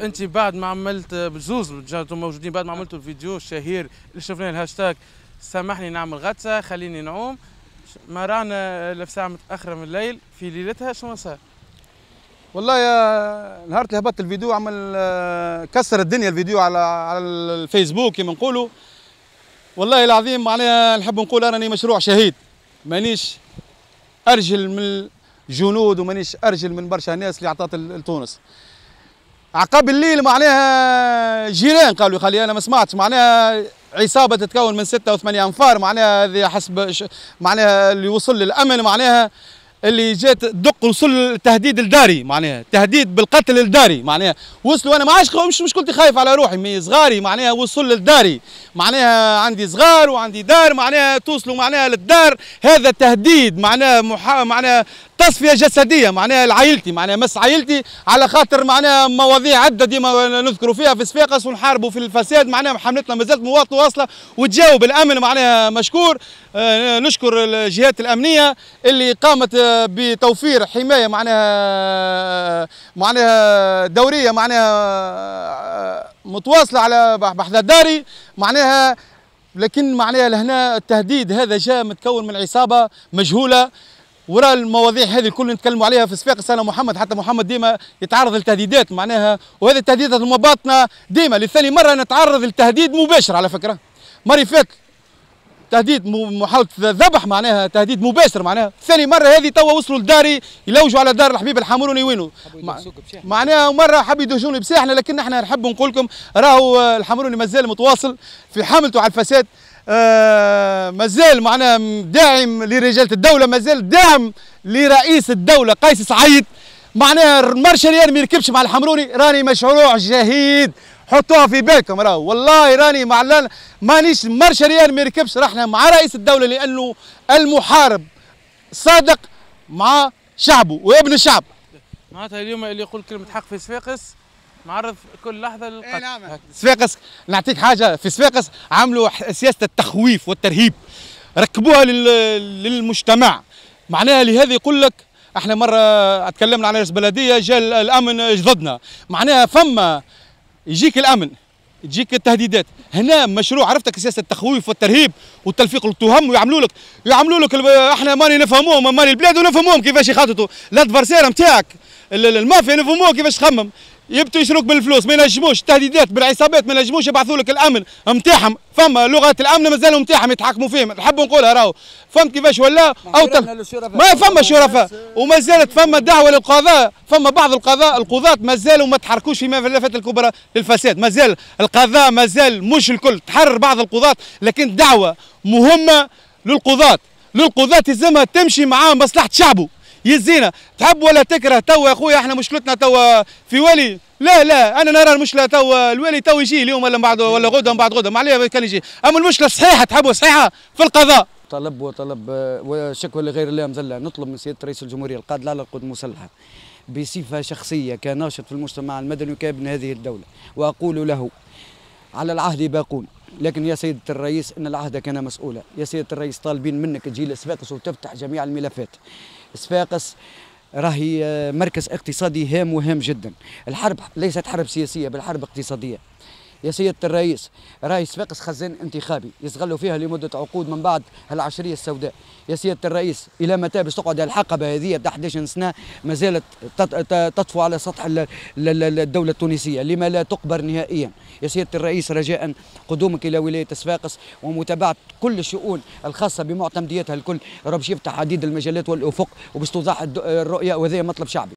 انت بعد ما عملت بجوز رجالتهم موجودين بعد ما عملتوا الفيديو الشهير اللي شفناه الهاشتاج سامحني نعمل غطسه خليني نعوم ما رانا في ساعه متاخره من الليل في ليلتها شنو صار؟ والله يا نهار اللي هبطت الفيديو عمل آه، كسر الدنيا الفيديو على على الفيسبوك كما نقولوا والله العظيم معناها نحب نقول انا مشروع شهيد مانيش ارجل من الجنود ومانيش ارجل من برشا ناس اللي عطات لتونس عقاب الليل معناها جيران قالوا خلي انا ما سمعتش معناها عصابه تتكون من ستة وثمانية انفار معناها هذه حسب ش... معناها اللي وصل للامن معناها اللي جات دق وصل التهديد الداري معناها تهديد بالقتل الداري معناها وصلوا انا ما عادش مش كنت خايف على روحي مي صغاري معناها وصل للداري معناها عندي صغار وعندي دار معناها توصلوا معناها للدار هذا تهديد معناها محا... معناها تصفيه جسديه معناها لعائلتي معناها مس عائلتي على خاطر معناها مواضيع عده ديما نذكروا فيها في صفاقس ونحاربوا في الفساد معناها حملتنا مازالت مواطنة واصله وتجاوب الامن معناها مشكور آه، نشكر الجهات الامنيه اللي قامت آه، بتوفير حمايه معناها آه، معناها دوريه معناها متواصله على بحذا داري معناها لكن معناها لهنا التهديد هذا جاء متكون من عصابه مجهوله وراء المواضيع هذه الكل نتكلموا عليها في صفاقس انا محمد حتى محمد ديما يتعرض لتهديدات معناها وهذه التهديدات المباطنه ديما لثاني مره نتعرض لتهديد مباشر على فكره مري فات تهديد محاولة ذبح معناها تهديد مباشر معناها ثاني مرة هذه توا وصلوا لداري يلوجوا على دار الحبيب الحمروني وينو معناها مرة حب يدوشوني بساحنا لكن احنا نحب نقول لكم راهو الحمروني مازال متواصل في حملته على الفساد آه، مازال معنا داعم لرجال الدوله مازال داعم لرئيس الدوله قيس سعيد معناها المرشا ريال ما يركبش مع الحمروني راني مشروع جهيد حطوها في بالكم راه والله راني معلن مانيش مرشا ريال ما يركبش رحنا مع رئيس الدوله لانه المحارب صادق مع شعبه وابن الشعب معناتها اليوم اللي يقول كلمه حق في صفاقس معرض كل لحظه للقتل صفاقس إيه، نعطيك حاجه في صفاقس عملوا سياسه التخويف والترهيب ركبوها للمجتمع معناها لهذا يقول لك احنا مره اتكلمنا على رئيس بلديه جاء الامن ضدنا معناها فما يجيك الامن تجيك التهديدات هنا مشروع عرفتك سياسه التخويف والترهيب والتلفيق للتهم ويعملوا لك يعملوا لك احنا ماني نفهموهم ماني البلاد ونفهموهم كيفاش يخططوا الادفرسير نتاعك المافيا نفهموهم كيفاش تخمم يبتوا يشروك بالفلوس ما ينجموش التهديدات بالعصابات ما ينجموش يبعثوا لك الامن نتاعهم فما لغه الامن مازالوا نتاعهم يتحكموا فيهم نحب نقولها راهو فهمت كيفاش ولا او تل... ما فما شرفاء وما زالت فما دعوه للقضاء فما بعض القضاء القضاة مازالوا ما تحركوش في ملفات الكبرى للفساد مازال القضاء مازال مش الكل تحرر بعض القضاة لكن دعوه مهمه للقضاة للقضاة يلزمها تمشي مع مصلحه شعبه يا الزينه تحب ولا تكره توا يا خويا احنا مشكلتنا توا في ولي لا لا انا نرى المشكله توا الوالي تو يجي اليوم ولا بعد ولا غدا من بعد غدا ما عليه كان يجي اما المشكله صحيحه تحبوا صحيحه في القضاء طلب وطلب وشكوى لغير الله مزله نطلب من سياده رئيس الجمهوريه القاد على القوات المسلحه بصفه شخصيه كناشط في المجتمع المدني وكابن هذه الدوله واقول له على العهد باقون لكن يا سيدة الرئيس ان العهد كان مسؤولا يا سيدة الرئيس طالبين منك تجي لسفاقس وتفتح جميع الملفات صفاقس راهي آه، مركز اقتصادي هام وهام جدا الحرب ليست حرب سياسيه بل حرب اقتصاديه يا سيادة الرئيس رئيس فاقس خزان انتخابي يستغلوا فيها لمدة عقود من بعد العشرية السوداء يا سيادة الرئيس إلى متى باش تقعد الحقبة هذه بتاع 11 سنة ما زالت تطفو على سطح الدولة التونسية لما لا تقبر نهائيا يا سيادة الرئيس رجاء قدومك إلى ولاية صفاقس ومتابعة كل الشؤون الخاصة بمعتمديتها الكل راه باش يفتح عديد المجالات والأفق وباش توضح الرؤية وهذا مطلب شعبي